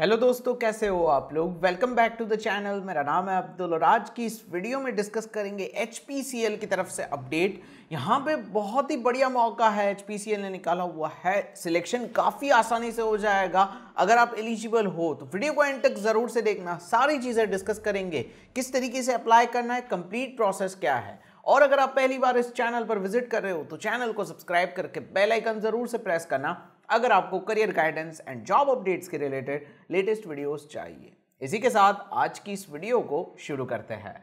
hello दोस्तों कैसे हो आप लोग welcome back to the channel मेरा नाम है अब्दुल और आज की इस वीडियो में डिस्कस करेंगे एच की तरफ से अपडेट यहाँ पे बहुत ही बढ़िया मौका है एच ने निकाला हुआ है सिलेक्शन काफ़ी आसानी से हो जाएगा अगर आप एलिजिबल हो तो वीडियो को एंड तक ज़रूर से देखना सारी चीज़ें डिस्कस करेंगे किस तरीके से अप्लाई करना है कंप्लीट प्रोसेस क्या है और अगर आप पहली बार इस चैनल पर विजिट कर रहे हो तो चैनल को सब्सक्राइब करके बेल आइकन ज़रूर से प्रेस करना अगर आपको career guidance and job updates के रिलेटेड लेटेस्ट वीडियोस चाहिए इसी के साथ आज की इस वीडियो को शुरू करते हैं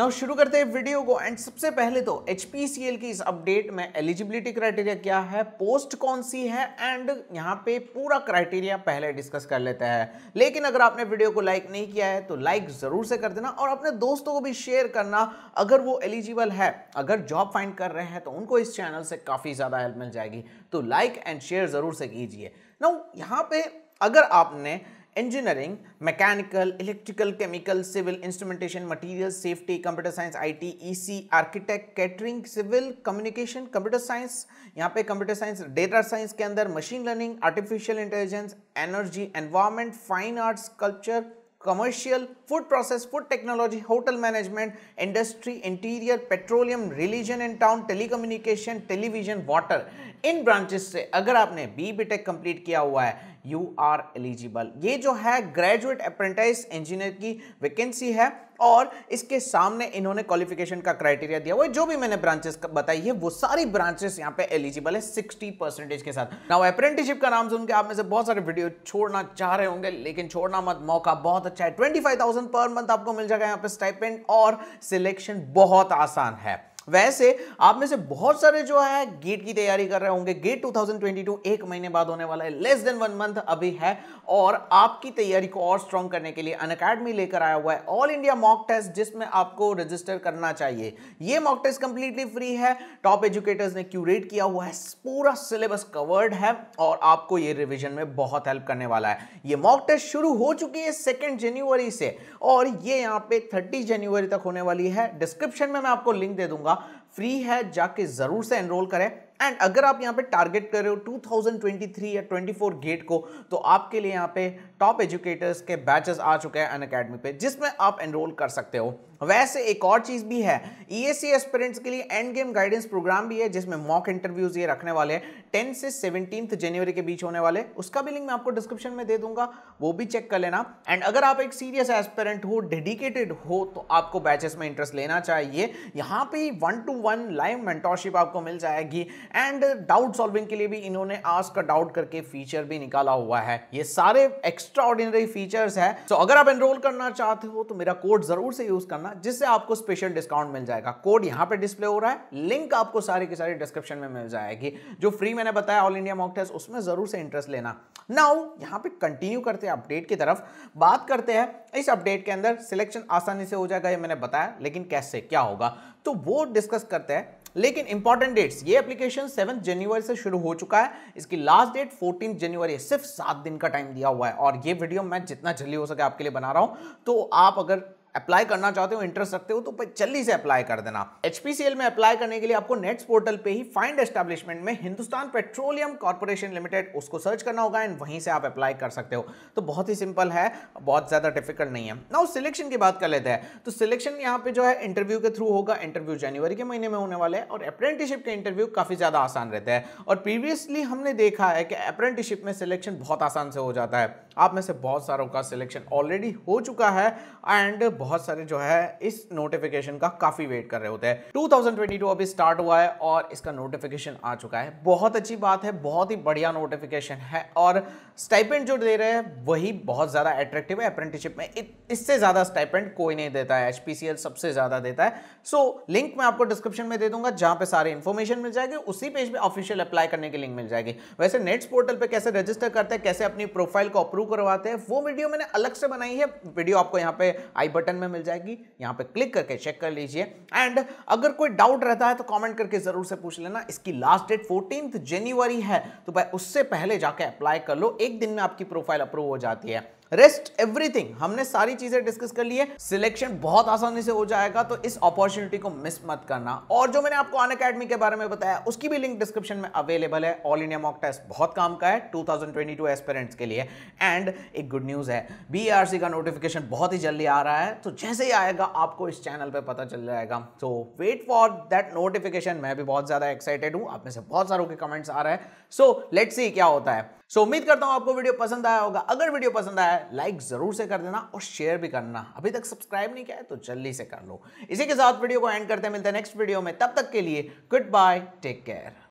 नाउ शुरू करते हैं वीडियो को एंड सबसे पहले तो एच की इस अपडेट में एलिजिबिलिटी क्राइटेरिया क्या है पोस्ट कौन सी है एंड यहाँ पे पूरा क्राइटेरिया पहले डिस्कस कर लेते हैं लेकिन अगर आपने वीडियो को लाइक नहीं किया है तो लाइक ज़रूर से कर देना और अपने दोस्तों को भी शेयर करना अगर वो एलिजिबल है अगर जॉब फाइंड कर रहे हैं तो उनको इस चैनल से काफ़ी ज़्यादा हेल्प मिल जाएगी तो लाइक एंड शेयर ज़रूर से कीजिए ना यहाँ पे अगर आपने engineering mechanical electrical chemical civil instrumentation material safety computer science IT EC architect catering civil communication computer science यहाँ पे कंप्यूटर साइंस डेटा साइंस के अंदर machine learning artificial intelligence energy environment fine arts culture commercial food process food technology hotel management industry interior petroleum religion and town telecommunication television water इन branches से अगर आपने B B take complete किया हुआ है you are eligible ये जो है ग्रेजुएट अप्रेंटाइज इंजीनियर की वैकेंसी है और इसके सामने इन्होंने क्वालिफिकेशन का क्राइटेरिया दिया हुआ है जो भी मैंने ब्रांचेस बताई है वो सारी ब्रांचेस यहाँ पे एलिजिबल है सिक्सटी परसेंटेज के साथ नाउ अप्रेंटिसशिप का नाम सुन के आप में से बहुत सारे वीडियो छोड़ना चाह रहे होंगे लेकिन छोड़ना मत मौका बहुत अच्छा है ट्वेंटी थाउजेंड पर मंथ आपको मिल जाएगा यहाँ पे स्टाइपेंड और सिलेक्शन बहुत आसान है वैसे आप में से बहुत सारे जो है गेट की तैयारी कर रहे होंगे गेट 2022 एक महीने बाद होने वाला है लेस देन वन मंथ अभी है और आपकी तैयारी को और स्ट्रॉन्ग करने के लिए अन अकेडमी लेकर आया हुआ है ऑल इंडिया मॉक टेस्ट जिसमें आपको रजिस्टर करना चाहिए ये मॉक टेस्ट कंप्लीटली फ्री है टॉप एजुकेटर्स ने क्यूरेट किया हुआ है पूरा सिलेबस कवर्ड है और आपको ये रिविजन में बहुत हेल्प करने वाला है ये मॉक टेस्ट शुरू हो चुकी है सेकेंड जनवरी से और ये यहाँ पे थर्टी जनवरी तक होने वाली है डिस्क्रिप्शन में मैं आपको लिंक दे दूंगा होगा फ्री है जाके ज़रूर से एनरोल करें एंड अगर आप यहाँ पे टारगेट कर रहे हो 2023 या 24 गेट को तो आपके लिए यहाँ पे टॉप एजुकेटर्स के बैचेस आ चुके हैं अन अकेडमी पे जिसमें आप एनरोल कर सकते हो वैसे एक और चीज़ भी है ई एस एस्पिरेंट्स के लिए एंड गेम गाइडेंस प्रोग्राम भी है जिसमें मॉक इंटरव्यूज ये रखने वाले हैं टेन से सेवनटीन जनवरी के बीच होने वाले उसका भी लिंक मैं आपको डिस्क्रिप्शन में दे दूंगा वो भी चेक कर लेना एंड अगर आप एक सीरियस एस्पिरेंट हो डेडिकेटेड हो तो आपको बैचेस में इंटरेस्ट लेना चाहिए यहाँ पे one to one live mentorship आपको मिल जाएगी एंड डाउट सॉल्विंग के लिए भी इन्होंने आस्क का डाउट करके फीचर भी निकाला हुआ है ये सारे एक्स्ट्रा ऑर्डिनरी फीचर्स है सो so, अगर आप एनरोल करना चाहते हो तो मेरा कोड जरूर से यूज करना जिससे आपको स्पेशल डिस्काउंट मिल जाएगा कोड यहाँ पे डिस्प्ले हो रहा है लिंक आपको सारे के सारे डिस्क्रिप्शन में मिल जाएगी जो फ्री मैंने बताया ऑल इंडिया मॉक टेस्ट उसमें जरूर से इंटरेस्ट लेना नाउ यहाँ पे कंटिन्यू करते हैं अपडेट की तरफ बात करते हैं इस अपडेट के अंदर सिलेक्शन आसानी से हो जाएगा ये मैंने बताया लेकिन कैसे क्या होगा तो वो डिस्कस करते हैं लेकिन इंपॉर्टेंट डेट्स ये एप्लीकेशन सेवन जनवरी से शुरू हो चुका है इसकी लास्ट डेट फोर्टीन जनवरी सिर्फ सात दिन का टाइम दिया हुआ है और ये वीडियो मैं जितना जल्दी हो सके आपके लिए बना रहा हूं तो आप अगर अप्लाई करना चाहते हो इंटरेस्ट रखते हो तो जल्दी से अप्लाई कर देना एचपीसीएल में अप्लाई करने के लिए आपको नेट्स पोर्टल पे ही फाइंड एस्टेब्लिशमेंट में हिंदुस्तान पेट्रोलियम कॉर्पोरेशन लिमिटेड उसको सर्च करना होगा एंड वहीं से आप अप्लाई कर सकते हो तो बहुत ही सिंपल है बहुत ज़्यादा डिफिकल्ट नहीं है ना उस सिलेक्शन की बात कर लेते हैं तो सिलेक्शन यहाँ पे जो है इंटरव्यू के थ्रू होगा इंटरव्यू जनवरी के महीने में होने वाले हैं और अप्रेंटिसिप के इंटरव्यू काफ़ी ज़्यादा आसान रहते हैं और प्रीवियसली हमने देखा है कि अप्रेंटिसिप में सिलेक्शन बहुत आसान से हो जाता है आप में से बहुत सारों का सिलेक्शन ऑलरेडी हो चुका है एंड बहुत सारे जो है इस नोटिफिकेशन का काफ़ी वेट कर रहे होते हैं 2022 अभी स्टार्ट हुआ है और इसका नोटिफिकेशन आ चुका है बहुत अच्छी बात है बहुत ही बढ़िया नोटिफिकेशन है और स्टाइपेंट जो दे रहे हैं वही बहुत ज़्यादा एट्रैक्टिव है अप्रेंटिसशिप में इससे ज़्यादा स्टाइपेंट कोई नहीं देता है एचपीसीएल सबसे ज़्यादा देता है सो so, लिंक मैं आपको डिस्क्रिप्शन में दे दूंगा जहां पर सारी इन्फॉर्मेशन मिल जाएगी उसी पेज पर ऑफिशियल अप्लाई करने की लिंक मिल जाएगी वैसे नेट्स पोर्टल पर कैसे रजिस्टर करते हैं कैसे अपनी प्रोफाइल को अप्रूव करवाते हैं वो वीडियो मैंने अलग से बनाई है वीडियो आपको यहाँ पे आई बटन बटन में मिल जाएगी यहाँ पे क्लिक करके चेक कर लीजिए एंड अगर कोई डाउट रहता है तो कमेंट करके ज़रूर से पूछ लेना इसकी लास्ट डेट फोर्टीन जनवरी है तो भाई उससे पहले जाके अप्लाई कर लो एक दिन में आपकी प्रोफाइल अप्रूव हो जाती है रेस्ट एवरीथिंग हमने सारी चीजें डिस्कस कर ली है सिलेक्शन बहुत आसानी से हो जाएगा तो इस अपॉर्चुनिटी को मिस मत करना और जो मैंने आपको अन अकेडमी के बारे में बताया उसकी भी लिंक डिस्क्रिप्शन में अवेलेबल है ऑल इंडिया मॉक टेस्ट बहुत काम का है 2022 एस्पेरेंट्स के लिए एंड एक गुड न्यूज है बीआरसी e का नोटिफिकेशन बहुत ही जल्दी आ रहा है तो जैसे ही आएगा आपको इस चैनल पर पता चल जाएगा तो वेट फॉर दैट नोटिफिकेशन मैं भी बहुत ज्यादा एक्साइटेड हूँ आप में से बहुत सारों के कमेंट्स आ रहे हैं सो लेट्स सी क्या होता है सो so, उम्मीद करता हूं आपको वीडियो पसंद आया होगा अगर वीडियो पसंद आया लाइक जरूर से कर देना और शेयर भी करना अभी तक सब्सक्राइब नहीं किया है तो जल्दी से कर लो इसी के साथ वीडियो को एंड करते हैं मिलते हैं नेक्स्ट वीडियो में तब तक के लिए गुड बाय टेक केयर